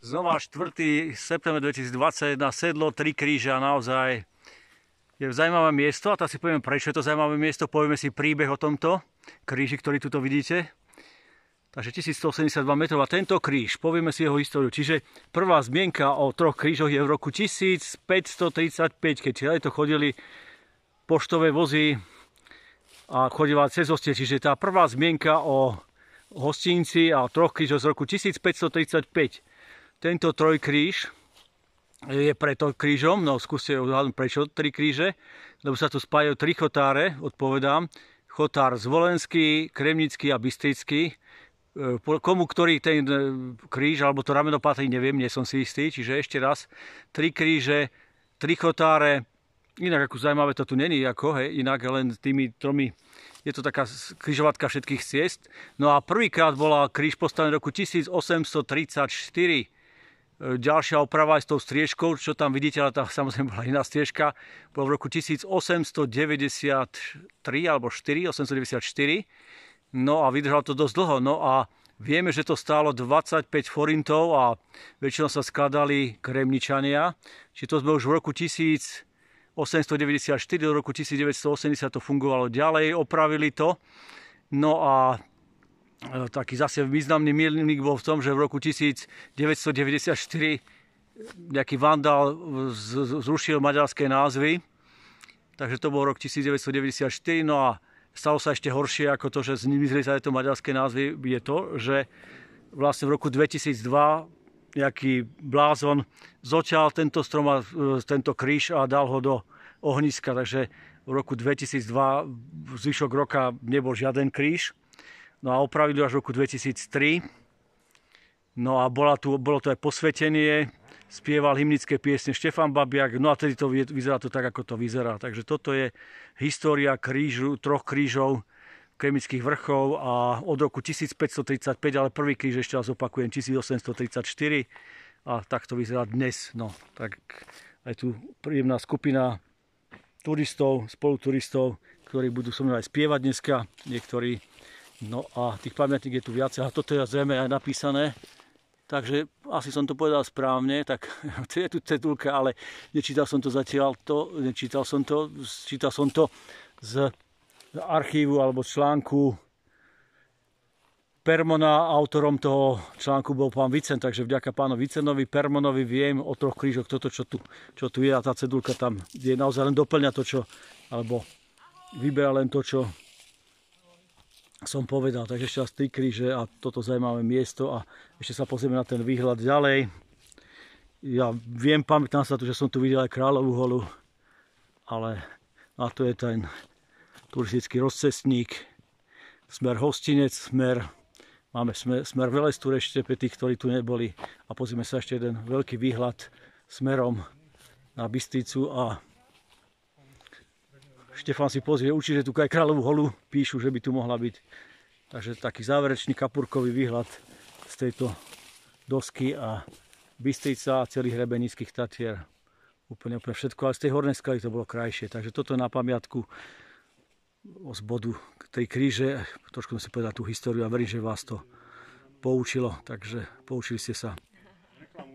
Znova 4. september 2020 na sedlo Tri kríža naozaj je zaujímavé miesto a to si povieme prečo je to zaujímavé miesto, povieme si príbeh o tomto kríži, ktorý tuto vidíte. Takže 1182 metrov a tento kríž, povieme si jeho históriu. Čiže prvá zmienka o troch krížoch je v roku 1535, keď to chodili poštové vozy a chodila cez hostie. Čiže tá prvá zmienka o hostinci a troch krížoch z roku 1535. Tento trojkríž je preto krížom, no skúste odhľadnúť prečo tri kríže, lebo sa tu spájajú tri chotáre, odpovedám, chotár zvolenský, kremnický a bystrický. E, komu ktorý ten e, kríž alebo to rameno patrí, neviem, nie som si istý, čiže ešte raz, tri kríže, tri chotáre, inak ako zaujímavé to tu není, ako, hej, inak len tými tromi, je to taká križovatka všetkých ciest. No a prvýkrát bola kríž postavený v roku 1834, E, ďalšia oprava aj s tou striežkou, čo tam vidíte, ale tá samozrejme bola iná striežka, bola v roku 1893 alebo 4, 894. No a vydržalo to dosť dlho. No a vieme, že to stálo 25 forintov a väčšinou sa skladali kremničania. Či to sme už v roku 1894 do roku 1980 to fungovalo ďalej, opravili to. No a E, taký zase významný milník bol v tom, že v roku 1994 nejaký vandal zrušil maďarské názvy. Takže to bol rok 1994. No a stalo sa ešte horšie ako to, že zmizli sa tieto maďarské názvy, je to, že vlastne v roku 2002 nejaký blázon zoťal tento strom a e, tento kríž a dal ho do ohniska. Takže v roku 2002 zvyšok roka nebol žiaden kríž. No a opravili až v roku 2003. No a bola tu, bolo to aj posvetenie, spieval hymnické piesne Štefan Babiak, no a tedy to vyzerá to tak, ako to vyzerá. Takže toto je história krížu, troch krížov, kremických vrchov a od roku 1535, ale prvý kríž ešte raz opakujem, 1834 a tak to vyzerá dnes. No, tak aj tu príjemná skupina turistov, spoluturistov, ktorí budú so mnou aj spievať dneska, niektorí No a tých pamiatník je tu viac, ale toto je zrejme aj napísané. Takže asi som to povedal správne, tak je tu cedulka, ale nečítal som to zatiaľ, to, nečítal som to, čítal som to z archívu alebo článku Permona, autorom toho článku bol pán Vicen, takže vďaka pánu Vicenovi, Permonovi viem o troch krížoch toto, čo tu, čo tu je a tá cedulka tam je naozaj len doplňa to, čo, alebo vyberá len to, čo som povedal. Takže ešte raz tri kríže a toto zaujímavé miesto a ešte sa pozrieme na ten výhľad ďalej. Ja viem, pamätám sa tu, že som tu videl aj Kráľovú holu, ale a to je ten turistický rozcestník, smer hostinec, smer Máme smer, smer Velestúr ešte pre tých, ktorí tu neboli. A pozrime sa ešte jeden veľký výhľad smerom na Bystricu a Štefan si pozrie určite tu aj Kráľovú holu, píšu, že by tu mohla byť. Takže taký záverečný kapurkový výhľad z tejto dosky a Bystrica a celých nízkych Tatier. Úplne, úplne všetko, ale z tej hornej skaly to bolo krajšie. Takže toto je na pamiatku z bodu tej kríže. Trošku som si povedal tú históriu a verím, že vás to poučilo. Takže poučili ste sa.